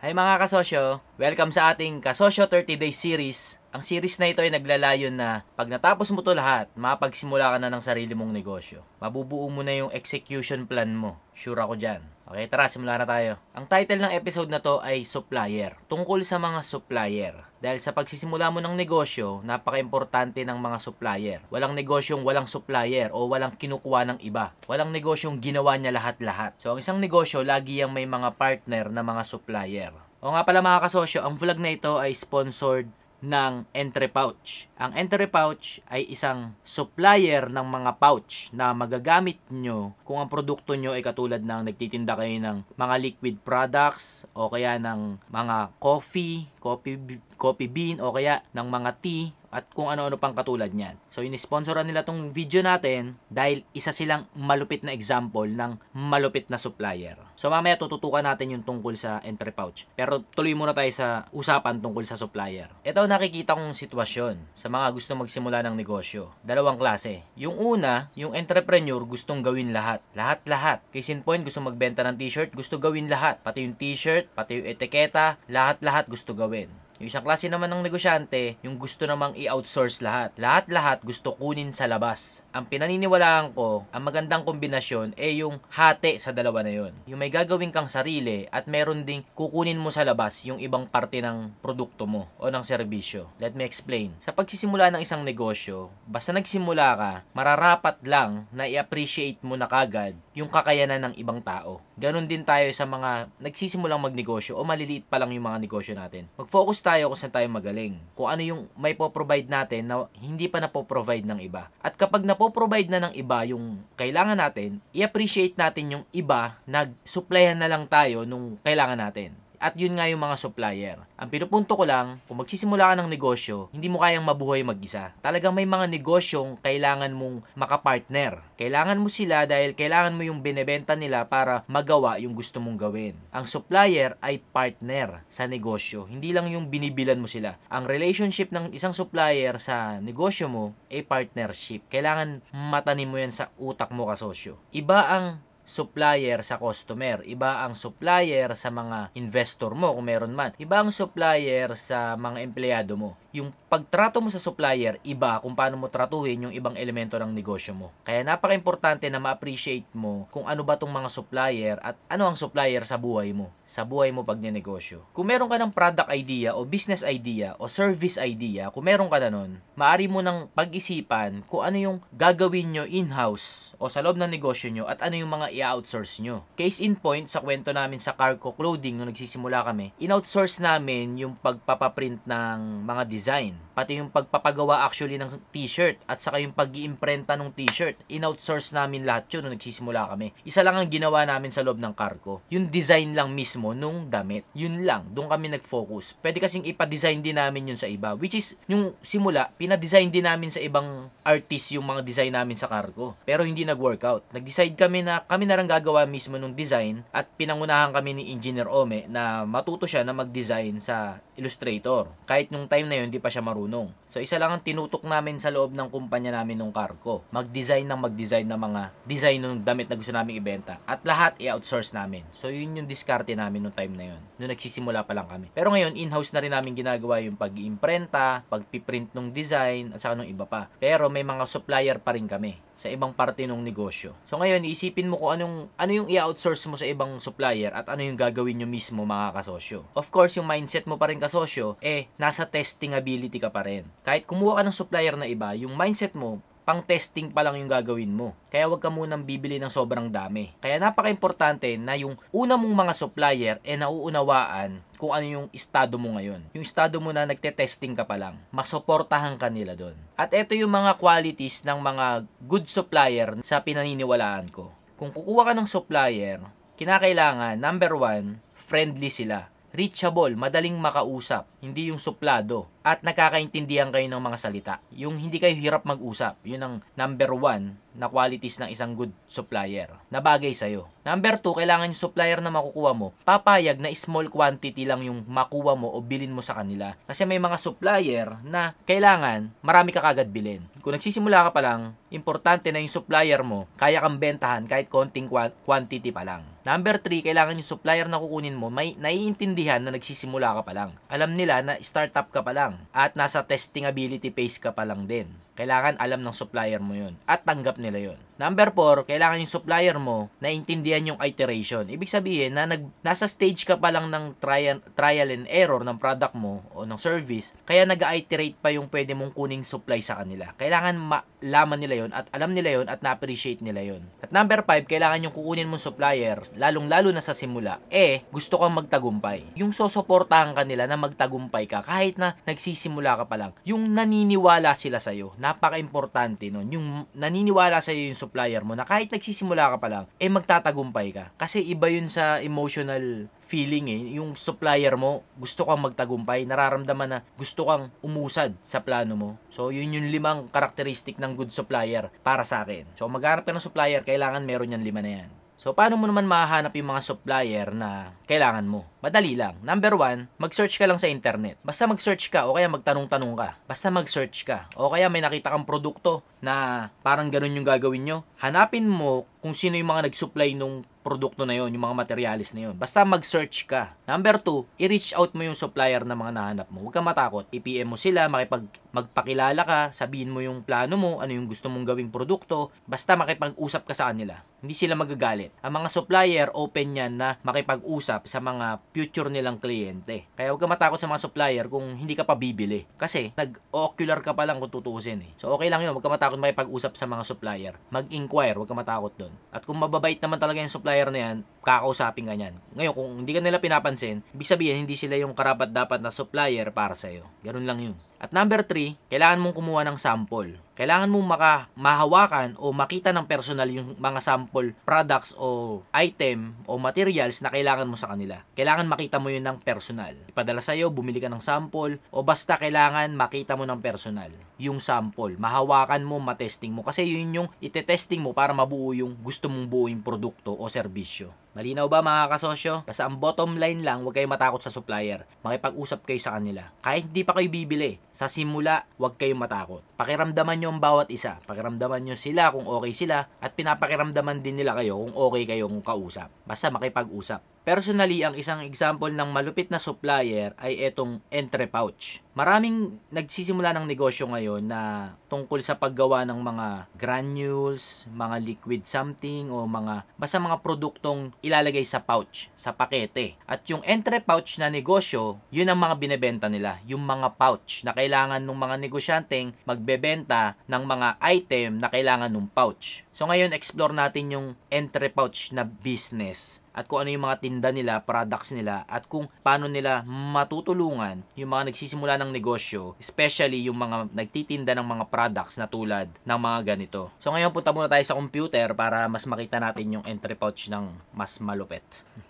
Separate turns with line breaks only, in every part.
Hi mga kasosyo! Welcome sa ating Kasosyo 30 Day Series. Ang series na ito ay naglalayon na pag natapos mo to lahat, mapagsimula ka na ng sarili mong negosyo. Mabubuo mo na yung execution plan mo. Sure ako dyan. Okay, tara, simula na tayo. Ang title ng episode na to ay Supplier, tungkol sa mga supplier. Dahil sa pagsisimula mo ng negosyo, napaka-importante ng mga supplier. Walang negosyong walang supplier o walang kinukuha ng iba. Walang negosyong ginawa niya lahat-lahat. So, ang isang negosyo, lagi yang may mga partner na mga supplier. O nga pala mga kasosyo, ang vlog na ito ay sponsored ng entry pouch. Ang entry pouch ay isang supplier ng mga pouch na magagamit nyo kung ang produkto nyo ay katulad ng nagtitinda kayo ng mga liquid products o kaya ng mga coffee, coffee, coffee bean o kaya ng mga tea at kung ano-ano pang katulad niyan. So inisponsoran nila tong video natin dahil isa silang malupit na example ng malupit na supplier. So mamaya tututukan natin yung tungkol sa entry pouch. Pero tuloy muna tayo sa usapan tungkol sa supplier. Ito nakikita kong sitwasyon sa mga gusto magsimula ng negosyo. Dalawang klase. Yung una, yung entrepreneur gustong gawin lahat. Lahat-lahat. Case in point, gusto magbenta ng t-shirt, gusto gawin lahat. Pati yung t-shirt, pati yung etiketa, lahat-lahat gusto gawin. Yung isang klase naman ng negosyante, yung gusto namang i-outsource lahat. Lahat-lahat gusto kunin sa labas. Ang pinaniniwalaan ko, ang magandang kombinasyon ay eh yung hati sa dalawa na yun. Yung may gagawin kang sarili at meron ding kukunin mo sa labas yung ibang parte ng produkto mo o ng serbisyo. Let me explain. Sa pagsisimula ng isang negosyo, basta nagsimula ka, mararapat lang na i-appreciate mo na kagad yung kakayanan ng ibang tao. Ganon din tayo sa mga nagsisimulang magnegosyo o maliliit pa lang yung mga negosyo natin. Mag-focus tayo kung saan tayo magaling. Kung ano yung may po-provide natin na hindi pa napoprovide ng iba. At kapag napoprovide na ng iba yung kailangan natin, i-appreciate natin yung iba, nag-supplyan na lang tayo nung kailangan natin. At yun nga yung mga supplier. Ang pinupunto ko lang, kung magsisimula ka ng negosyo, hindi mo kayang mabuhay mag-isa. Talagang may mga negosyong kailangan mong makapartner. Kailangan mo sila dahil kailangan mo yung binebenta nila para magawa yung gusto mong gawin. Ang supplier ay partner sa negosyo. Hindi lang yung binibilan mo sila. Ang relationship ng isang supplier sa negosyo mo ay partnership. Kailangan matanim mo yan sa utak mo kasosyo. Iba ang supplier sa customer. Iba ang supplier sa mga investor mo kung meron man. Iba ang supplier sa mga empleyado mo. Yung pagtrato mo sa supplier, iba kung paano mo tratuhin yung ibang elemento ng negosyo mo. Kaya napaka-importante na ma-appreciate mo kung ano ba tong mga supplier at ano ang supplier sa buhay mo. Sa buhay mo pag negosyo. Kung meron ka ng product idea o business idea o service idea, kung meron ka na nun, maaari mo nang pag-isipan kung ano yung gagawin nyo in-house o sa loob ng negosyo nyo at ano yung mga i-outsource nyo. Case in point, sa kwento namin sa Carco Clothing, nung nagsisimula kami, in-outsource namin yung pagpapaprint ng mga design. Pati yung pagpapagawa actually ng t-shirt at saka yung pag iimprenta ng t-shirt. In-outsource namin lahat yun nung nagsisimula kami. Isa lang ang ginawa namin sa loob ng Carco. Yung design lang mismo nung damit. Yun lang. Doon kami nag-focus. Pwede kasing ipa-design din namin yun sa iba. Which is, yung simula, pina-design din namin sa ibang artist yung mga design namin sa Carco. Pero hindi nag-workout. Nag-decide kami na kami kami na lang gagawa mismo ng design at pinangunahan kami ni Engineer Ome na matuto siya na mag-design sa Illustrator. Kahit nung time na yun, hindi pa siya marunong. So isa lang ang tinutok namin sa loob ng kumpanya namin nung Carco. Mag-design ng mag-design ng mga design ng damit na gusto namin ibenta. At lahat i-outsource namin. So yun yung diskarte namin nung time na yun. Nung nagsisimula pa lang kami. Pero ngayon, in-house na rin namin ginagawa yung pag-imprenta, iimprenta pagpiprint ng design, at saka nung iba pa. Pero may mga supplier pa rin kami sa ibang parte ng negosyo. So ngayon, isipin mo kung anong, ano yung i-outsource mo sa ibang supplier at ano yung gagawin nyo mismo mga kasosyo. Of course, yung mindset mo pa rin kasosyo, eh, nasa testing ability ka pa rin. Kahit kumuha ka ng supplier na iba, yung mindset mo, pang testing pa lang yung gagawin mo. Kaya wag ka munang bibili ng sobrang dami. Kaya napaka-importante na yung una mong mga supplier e eh, nauunawaan kung ano yung estado mo ngayon. Yung estado mo na nagte-testing ka pa lang, masuportahan ka nila doon. At ito yung mga qualities ng mga good supplier sa pinaniniwalaan ko. Kung kukuha ka ng supplier, kinakailangan, number one, friendly sila reachable, madaling makausap, hindi yung suplado, at nakakaintindihan kayo ng mga salita. Yung hindi kayo hirap mag-usap, yun ang number one na qualities ng isang good supplier na bagay sa'yo. Number 2, kailangan yung supplier na makukuha mo, papayag na small quantity lang yung makuha mo o bilin mo sa kanila. Kasi may mga supplier na kailangan marami ka kagad bilin. Kung nagsisimula ka pa lang, importante na yung supplier mo, kaya kang bentahan kahit konting quantity pa lang. Number 3, kailangan yung supplier na kukunin mo, may naiintindihan na nagsisimula ka pa lang. Alam nila na startup ka pa lang at nasa testing ability phase ka pa lang din. Kailangan alam ng supplier mo yun at tanggap nila yun. Number 4, kailangan yung supplier mo na intindihan yung iteration. Ibig sabihin na nag, nasa stage ka pa lang ng trial, trial and error ng product mo o ng service, kaya nag-iterate pa yung pwede mong kuning supply sa kanila. Kailangan malaman nila yon at alam nila yon at na-appreciate nila yon. At number 5, kailangan yung kukunin mong suppliers, lalong-lalo na sa simula, eh, gusto kang magtagumpay. Yung sosuportahan ka nila na magtagumpay ka kahit na nagsisimula ka pa lang. Yung naniniwala sila sa'yo, napaka-importante nun. Yung naniniwala sa'yo yung supplier supplier mo na kahit nagsisimula ka pa lang, eh magtatagumpay ka. Kasi iba yun sa emotional feeling eh. Yung supplier mo, gusto kang magtagumpay, nararamdaman na gusto kang umusad sa plano mo. So, yun yung limang karakteristik ng good supplier para sa akin. So, maghanap ka ng supplier, kailangan meron yan lima na yan. So, paano mo naman mahahanap yung mga supplier na kailangan mo? Madali lang. Number one, mag-search ka lang sa internet. Basta mag-search ka o kaya magtanong-tanong ka. Basta mag-search ka. O kaya may nakita kang produkto na parang ganun yung gagawin nyo. Hanapin mo kung sino yung mga nag-supply nung produkto na yon, yung mga materialis na yon. Basta mag-search ka. Number two, i-reach out mo yung supplier na mga nahanap mo. Huwag kang matakot. I-PM mo sila, makipag magpakilala ka, sabihin mo yung plano mo, ano yung gusto mong gawing produkto. Basta makipag-usap ka sa kanila. Hindi sila magagalit. Ang mga supplier, open yan na makipag-usap sa mga future nilang kliyente. Kaya huwag kang matakot sa mga supplier kung hindi ka pa bibili. Kasi nag-ocular ka pa lang kung tutuusin eh. So okay lang yun, huwag kang matakot makipag-usap sa mga supplier. Mag-inquire, huwag kang matakot doon. At kung mababait naman talaga yung supplier, supplier na yan, kakausapin ka niyan. Ngayon, kung hindi ka nila pinapansin, ibig sabihin, hindi sila yung karapat-dapat na supplier para sa'yo. Ganun lang yun. At number 3, kailangan mong kumuha ng sample. Kailangan mong maka, mahawakan o makita ng personal yung mga sample products o item o materials na kailangan mo sa kanila. Kailangan makita mo yun ng personal. Ipadala sa'yo, bumili ka ng sample o basta kailangan makita mo ng personal yung sample. Mahawakan mo, matesting mo. Kasi yun yung itetesting mo para mabuo yung gusto mong buuing produkto o serbisyo. Malinaw ba mga kasosyo? Basta ang bottom line lang, huwag kayong matakot sa supplier. Makipag-usap kayo sa kanila. Kahit hindi pa kayo bibili, sa simula, huwag kayong matakot. Pakiramdaman nyo ang bawat isa. Pakiramdaman nyo sila kung okay sila at pinapakiramdaman din nila kayo kung okay kayong kausap. Basta makipag-usap. Personally, ang isang example ng malupit na supplier ay etong entry pouch. Maraming nagsisimula ng negosyo ngayon na tungkol sa paggawa ng mga granules, mga liquid something o mga basta mga produktong ilalagay sa pouch, sa pakete. At yung entry pouch na negosyo, yun ang mga binebenta nila, yung mga pouch na kailangan ng mga negosyanteng magbebenta ng mga item na kailangan ng pouch. So ngayon explore natin yung entry pouch na business at kung ano yung mga tinda nila, products nila, at kung paano nila matutulungan yung mga nagsisimula ng negosyo, especially yung mga nagtitinda ng mga products na tulad ng mga ganito. So ngayon punta muna tayo sa computer para mas makita natin yung entry pouch ng mas malupet.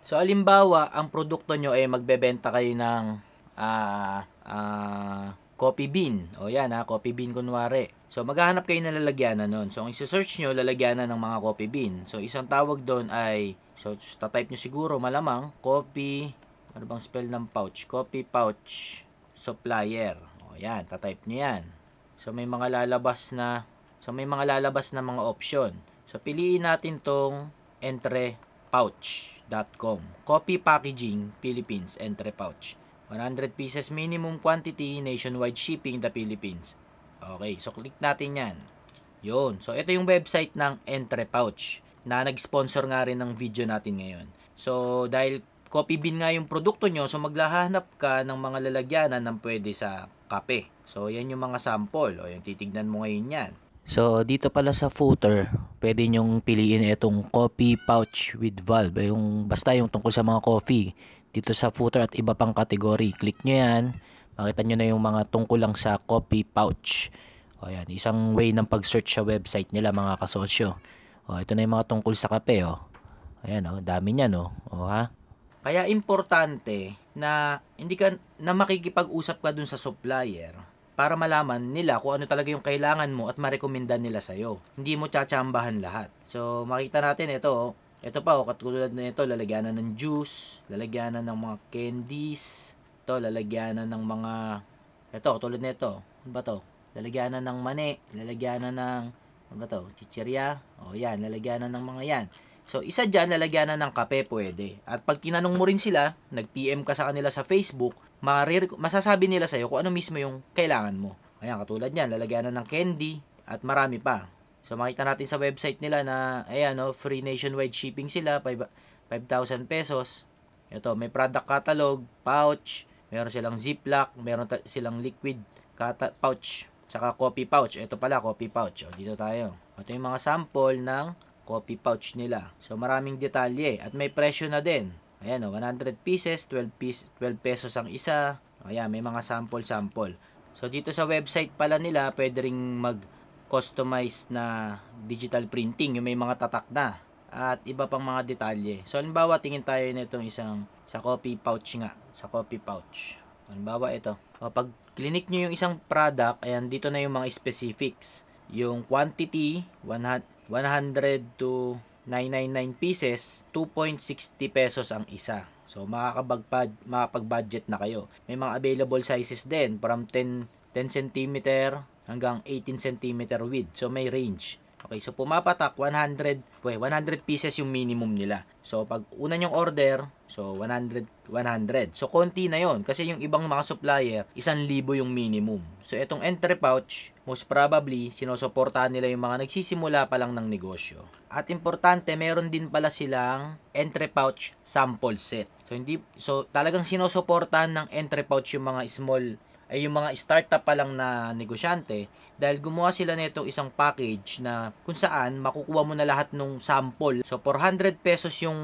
So alimbawa, ang produkto nyo ay magbebenta kayo ng uh, uh, coffee bean. O yan ha, ah, coffee bean kunwari. So maghahanap kayo ng lalagyanan nun. So ang isi-search nyo, lalagyanan ng mga coffee bean. So isang tawag doon ay, so tatype nyo siguro malamang, coffee, ano bang spell ng pouch? Coffee pouch supplier. O yan, tatype nyo yan. So may mga lalabas na so may mga lalabas na mga option. So piliin natin tong entrepouch.com. Copy Packaging Philippines Entrepouch. 100 pieces minimum quantity nationwide shipping the Philippines. Okay, so click natin yan. 'Yon. So ito yung website ng Entrepouch na nag-sponsor nga rin ng video natin ngayon. So dahil coffee bean nga yung produkto nyo, so maglahanap ka ng mga lalagyanan ng pwede sa kape. So, yan yung mga sample, o yung titignan mo ngayon yan. So, dito pala sa footer, pwede nyong piliin itong coffee pouch with valve. Yung, basta yung tungkol sa mga coffee. Dito sa footer at iba pang kategory. Click nyo yan. Makita nyo na yung mga tungkol lang sa coffee pouch. O yan, isang way ng pag-search sa website nila mga kasosyo. O, ito na yung mga tungkol sa kape, o. Ayan, o, dami niyan, o. O, ha? Kaya importante na hindi ka na makikipag-usap ka dun sa supplier para malaman nila kung ano talaga yung kailangan mo at marekomenda nila sa'yo. Hindi mo tsatsambahan lahat. So, makita natin ito, ito oh. pa, oh, katulad na ito, lalagyanan ng juice, lalagyanan ng mga candies, ito, lalagyanan ng mga, ito, tulad na ito, ano ba to? Lalagyanan ng mani, lalagyanan ng, ano ba to? Chichirya, o oh, yan, lalagyanan ng mga yan. So, isa dyan, lalagyan na ng kape pwede. At pag tinanong mo rin sila, nag-PM ka sa kanila sa Facebook, masasabi nila sa'yo kung ano mismo yung kailangan mo. Ayan, katulad yan, lalagyan na ng candy at marami pa. So, makita natin sa website nila na, ayan, no, free nationwide shipping sila, 5,000 pesos. Ito, may product catalog, pouch, meron silang ziplock, meron silang liquid pouch, saka coffee pouch. Ito pala, coffee pouch. O, dito tayo. Ito yung mga sample ng coffee pouch nila. So maraming detalye at may presyo na din. Ayan o, 100 pieces, 12, piece, 12 pesos ang isa. Ayan, may mga sample-sample. So dito sa website pala nila, pwede ring mag-customize na digital printing, yung may mga tatak na at iba pang mga detalye. So halimbawa, tingin tayo nitong isang sa coffee pouch nga, sa coffee pouch. Halimbawa ito. O, pag clinic nyo yung isang product, ayan, dito na yung mga specifics. Yung quantity, 100, 100 to 999 pieces, 2.60 pesos ang isa. So makakabagpad, makapag-budget na kayo. May mga available sizes din from 10 10 cm hanggang 18 cm width. So may range. Okay, so pumapatak 100, well, 100 pieces yung minimum nila. So pag una yung order, so 100 100. So konti na 'yon kasi yung ibang mga supplier, 1,000 yung minimum. So itong entry pouch, most probably sinusuportahan nila yung mga nagsisimula pa lang ng negosyo. At importante, meron din pala silang entry pouch sample set. So hindi so talagang sinusuportahan ng entry pouch yung mga small ay yung mga startup pa lang na negosyante dahil gumawa sila nito isang package na kung saan makukuha mo na lahat ng sample. So 400 pesos yung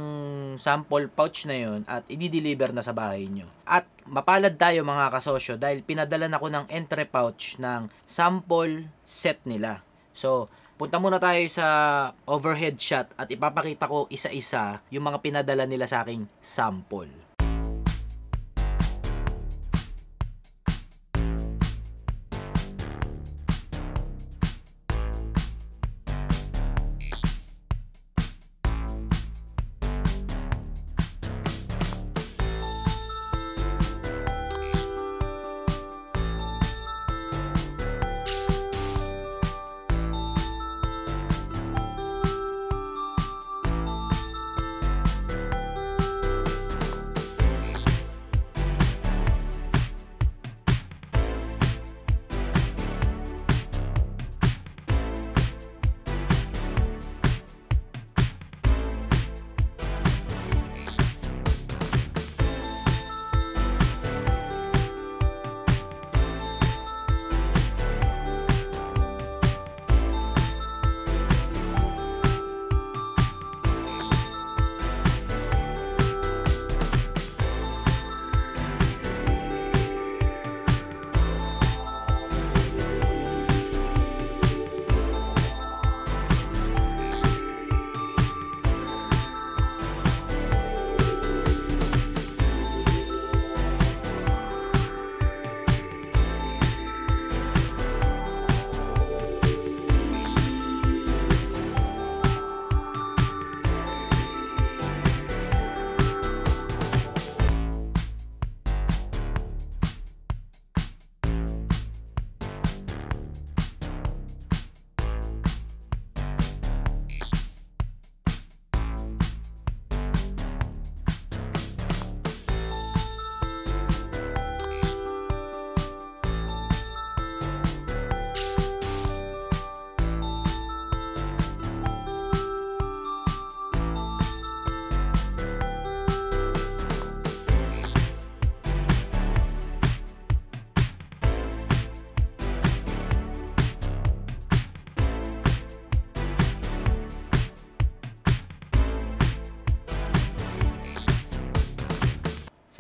sample pouch na yon at i-deliver na sa bahay nyo. At mapalad tayo mga kasosyo dahil pinadala na ko ng entry pouch ng sample set nila. So, punta muna tayo sa overhead shot at ipapakita ko isa-isa yung mga pinadala nila sa aking sample.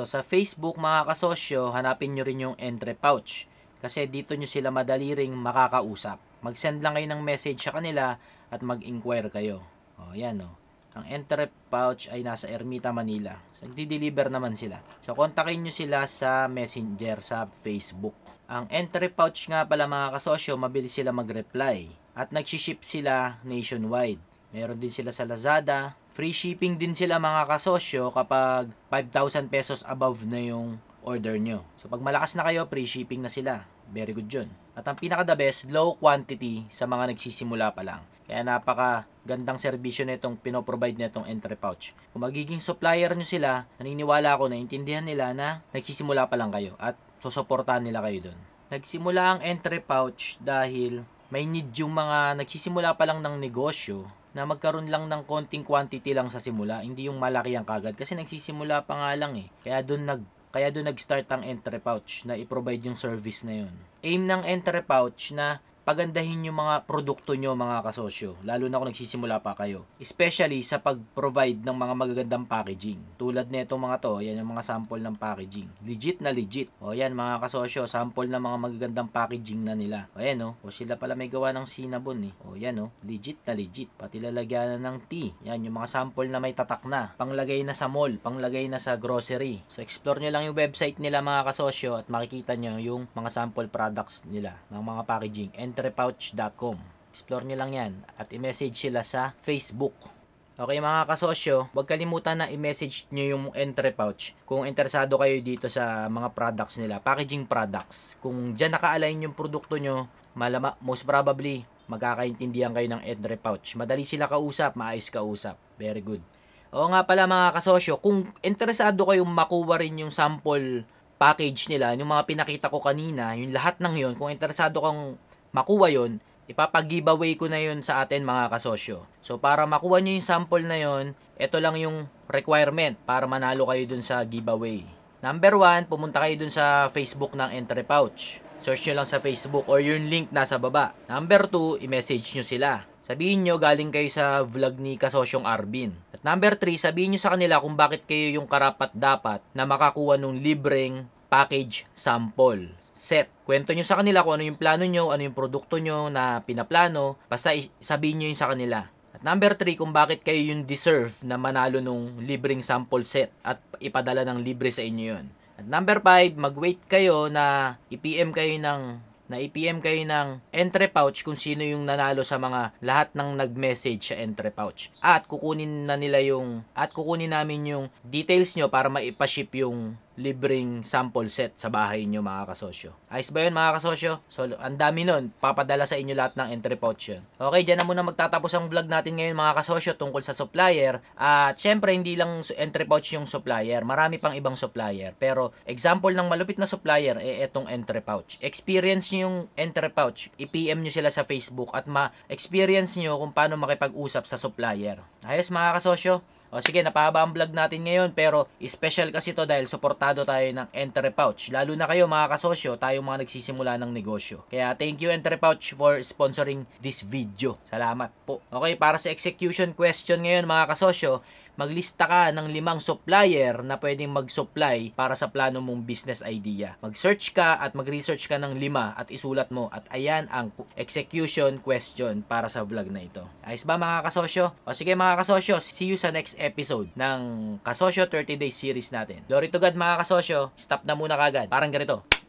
sa Facebook mga kasosyo, hanapin nyo rin yung entry pouch. Kasi dito nyo sila madali ring makakausap. Mag-send lang kayo ng message sa kanila at mag-inquire kayo. O, yan o. Ang entry pouch ay nasa Ermita, Manila. So, nagdi-deliver naman sila. So, kontakin nyo sila sa messenger sa Facebook. Ang entry pouch nga pala mga kasosyo, mabilis sila mag-reply. At nag-ship sila nationwide. Meron din sila sa Lazada, Free shipping din sila mga kasosyo kapag 5,000 pesos above na yung order nyo. So pag malakas na kayo, free shipping na sila. Very good yun. At ang pinaka the best, low quantity sa mga nagsisimula pa lang. Kaya napaka gandang serbisyo na itong pinoprovide na itong entry pouch. Kung magiging supplier nyo sila, naniniwala ako na intindihan nila na nagsisimula pa lang kayo at susuportahan nila kayo dun. Nagsimula ang entry pouch dahil may need yung mga nagsisimula pa lang ng negosyo na magkaroon lang ng konting quantity lang sa simula, hindi yung malaki ang kagad kasi nagsisimula pa nga lang eh. Kaya doon nag kaya doon nag-start ang entry pouch na i-provide yung service na yun. Aim ng entry pouch na pagandahin yung mga produkto nyo mga kasosyo, lalo na kung nagsisimula pa kayo. Especially sa pag-provide ng mga magagandang packaging. Tulad nito mga to, yan yung mga sample ng packaging. Legit na legit. O yan mga kasosyo, sample ng mga magagandang packaging na nila. O yan o, oh. o sila pala may gawa ng sinabon eh. O yan o, oh. legit na legit. Pati lalagyan na ng tea. Yan yung mga sample na may tatak na. Panglagay na sa mall, panglagay na sa grocery. So explore nyo lang yung website nila mga kasosyo at makikita nyo yung mga sample products nila, ng mga packaging. And entrepouch.com. Explore nyo lang yan at i-message sila sa Facebook. Okay mga kasosyo, huwag kalimutan na i-message nyo yung entry pouch kung interesado kayo dito sa mga products nila, packaging products. Kung dyan naka-align yung produkto nyo, malama, most probably, magkakaintindihan kayo ng entry pouch. Madali sila kausap, maayos kausap. Very good. Oo nga pala mga kasosyo, kung interesado kayong makuha rin yung sample package nila, yung mga pinakita ko kanina, yung lahat ng yon kung interesado kang makuha yon ipapag-giveaway ko na yon sa atin mga kasosyo. So para makuha nyo yung sample na yon, ito lang yung requirement para manalo kayo dun sa giveaway. Number 1, pumunta kayo dun sa Facebook ng Entry Pouch. Search nyo lang sa Facebook or yung link nasa baba. Number 2, i-message nyo sila. Sabihin nyo galing kayo sa vlog ni Kasosyong Arvin. At number 3, sabihin nyo sa kanila kung bakit kayo yung karapat dapat na makakuha ng libreng package sample set. Kwento nyo sa kanila kung ano yung plano nyo, ano yung produkto nyo na pinaplano. Basta sabihin nyo yun sa kanila. At number 3, kung bakit kayo yung deserve na manalo nung libreng sample set at ipadala ng libre sa inyo yun. At number 5, mag-wait kayo na ipm kayo ng na IPM kayo ng entry pouch kung sino yung nanalo sa mga lahat ng nag-message sa entry pouch. At kukunin na nila yung at kukunin namin yung details nyo para maipa-ship yung libreng sample set sa bahay niyo mga kasosyo. Ayos ba yun mga kasosyo? So, ang dami noon, Papadala sa inyo lahat ng entry pouch yun. Okay, diyan na muna magtatapos ang vlog natin ngayon mga kasosyo tungkol sa supplier. At syempre, hindi lang entry pouch yung supplier. Marami pang ibang supplier. Pero, example ng malupit na supplier, eh etong entry pouch. Experience niyo yung entry pouch. I-PM niyo sila sa Facebook at ma-experience niyo kung paano makipag-usap sa supplier. Ayos mga kasosyo? O sige, napahaba ang vlog natin ngayon pero special kasi to dahil suportado tayo ng Entry Pouch. Lalo na kayo mga kasosyo, tayo mga nagsisimula ng negosyo. Kaya thank you Entry Pouch for sponsoring this video. Salamat po. Okay, para sa execution question ngayon mga kasosyo, maglista ka ng limang supplier na pwedeng mag-supply para sa plano mong business idea. Mag-search ka at mag-research ka ng lima at isulat mo at ayan ang execution question para sa vlog na ito. Ayos ba mga kasosyo? O sige mga kasosyo, see you sa next episode ng Kasosyo 30 Day series natin. Glory to God mga kasosyo, stop na muna kagad. Parang ganito.